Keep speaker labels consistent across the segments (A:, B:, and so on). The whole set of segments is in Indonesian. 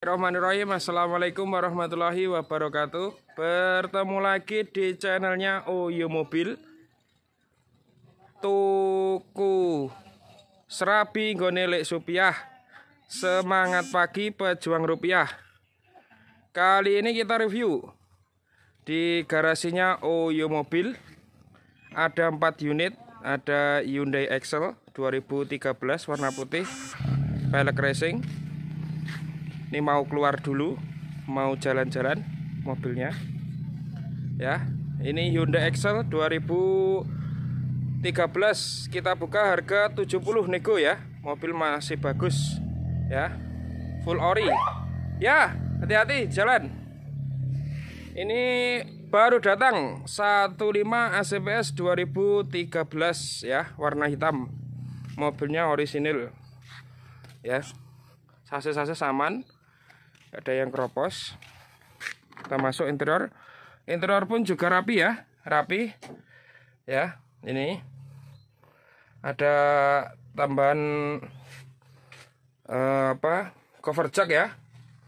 A: Bismillahirrahmanirrahim Assalamualaikum warahmatullahi wabarakatuh Bertemu lagi di channelnya Oyo Mobil Tuku Serapi Gonelik Supiah Semangat pagi pejuang rupiah Kali ini kita review Di garasinya Oyo Mobil Ada 4 unit Ada Hyundai Excel 2013 warna putih Pelek Racing ini mau keluar dulu mau jalan-jalan mobilnya ya ini Hyundai Excel 2013 kita buka harga 70 nego ya mobil masih bagus ya full ori ya hati-hati jalan ini baru datang 15 ACPS 2013 ya warna hitam mobilnya orisinil ya sasis-sasis saman ada yang keropos kita masuk interior interior pun juga rapi ya rapi ya ini ada tambahan uh, apa cover jok ya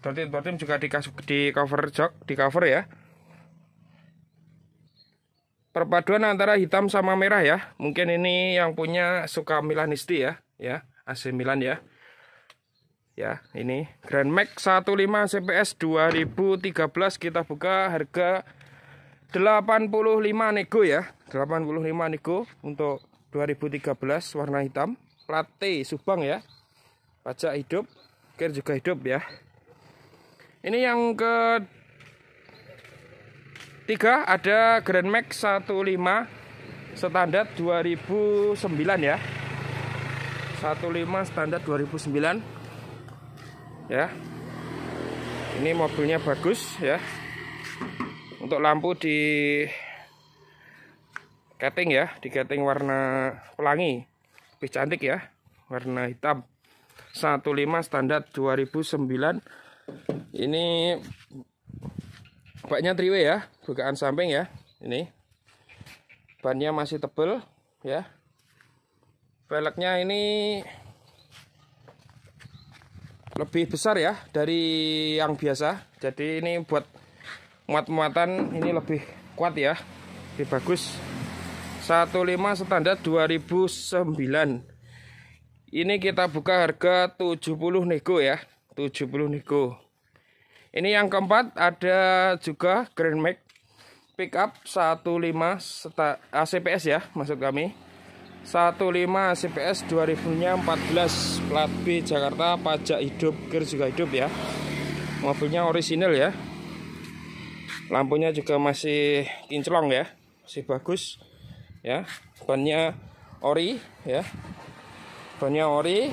A: berarti berarti juga dikasih di cover jok di cover ya perpaduan antara hitam sama merah ya mungkin ini yang punya suka Milanisti ya ya AC Milan ya ya ini Grand Max 15 CPS 2013 kita buka harga 85 nego ya 85 nego untuk 2013 warna hitam plat T Subang ya pajak hidup kir juga hidup ya ini yang ke tiga ada Grand Max 15 standar 2009 ya 15 standar 2009 ya ini mobilnya bagus ya untuk lampu di cutting ya di cutting warna pelangi lebih cantik ya warna hitam 15 standar 2009 ini baknya triwe ya bukaan samping ya ini bannya masih tebel ya velgnya ini lebih besar ya dari yang biasa jadi ini buat muat-muatan ini lebih kuat ya lebih bagus 15 standar 2009 ini kita buka harga 70 nego ya 70 nego ini yang keempat ada juga Grand Max pickup 15 ACPS ya maksud kami 15 CPS 2014 plat B Jakarta pajak hidup kir juga hidup ya mobilnya orisinil ya lampunya juga masih kinclong ya masih bagus ya bannya ori ya bannya ori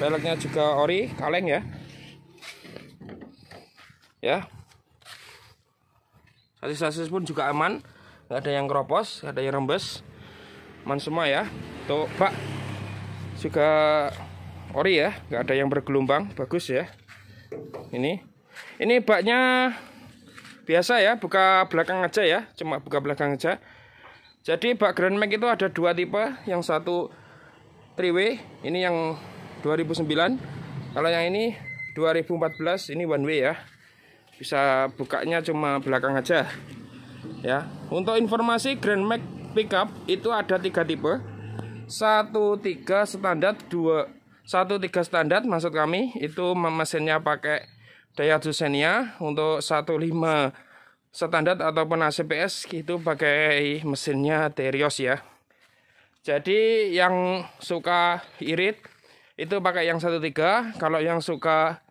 A: peleknya juga ori kaleng ya ya sasis-sasis pun juga aman nggak ada yang keropos nggak ada yang rembes aman semua ya untuk bak juga ori ya nggak ada yang bergelombang bagus ya ini ini baknya biasa ya buka belakang aja ya cuma buka belakang aja jadi bak Grand Max itu ada dua tipe yang satu 3W, ini yang 2009 kalau yang ini 2014 ini one way ya bisa bukanya cuma belakang aja ya untuk informasi Grand Max pickup itu ada tiga tipe. Satu tiga standar, dua satu tiga standar maksud kami itu mesinnya pakai Daihatsu Xenia untuk satu lima standar ataupun ACPS itu pakai mesinnya Terios ya. Jadi yang suka irit itu pakai yang satu tiga, kalau yang suka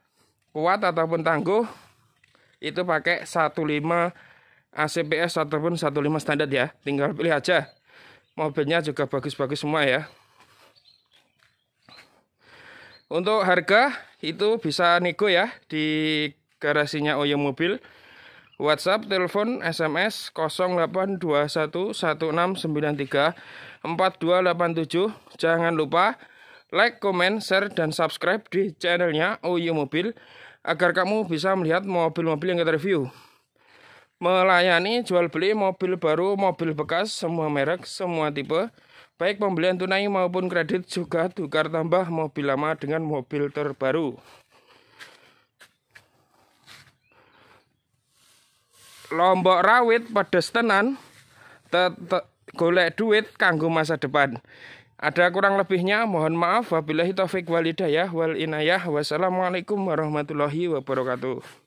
A: kuat ataupun tangguh itu pakai satu lima. ACPS ataupun 15 standar ya. Tinggal pilih aja. Mobilnya juga bagus-bagus semua ya. Untuk harga itu bisa nego ya di garasinya Oyo Mobil. WhatsApp, telepon, SMS 082116934287. Jangan lupa like, comment, share, dan subscribe di channelnya OYO Mobil agar kamu bisa melihat mobil-mobil yang kita review melayani jual beli mobil baru, mobil bekas, semua merek, semua tipe, baik pembelian tunai maupun kredit juga tukar tambah mobil lama dengan mobil terbaru. Lombok rawit setenan tenan, golek duit kanggo masa depan. Ada kurang lebihnya, mohon maaf. Wabillahi taufik walidayah wal inayah. Wassalamualaikum warahmatullahi wabarakatuh.